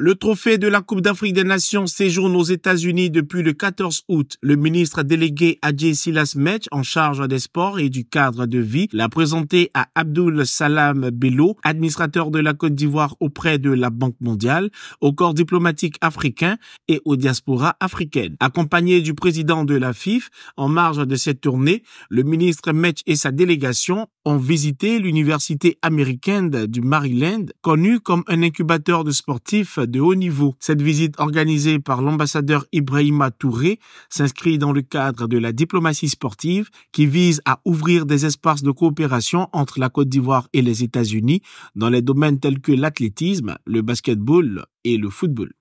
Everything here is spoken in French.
Le trophée de la Coupe d'Afrique des Nations séjourne aux États-Unis depuis le 14 août. Le ministre délégué Adjé Silas Metch, en charge des sports et du cadre de vie, l'a présenté à Abdul Salam Bello, administrateur de la Côte d'Ivoire auprès de la Banque mondiale, au corps diplomatique africain et aux diasporas africaines. Accompagné du président de la FIF, en marge de cette tournée, le ministre Metch et sa délégation ont visité l'université américaine du Maryland, connue comme un incubateur de sportifs de haut niveau. Cette visite organisée par l'ambassadeur Ibrahima Touré s'inscrit dans le cadre de la diplomatie sportive qui vise à ouvrir des espaces de coopération entre la Côte d'Ivoire et les États-Unis dans les domaines tels que l'athlétisme, le basketball et le football.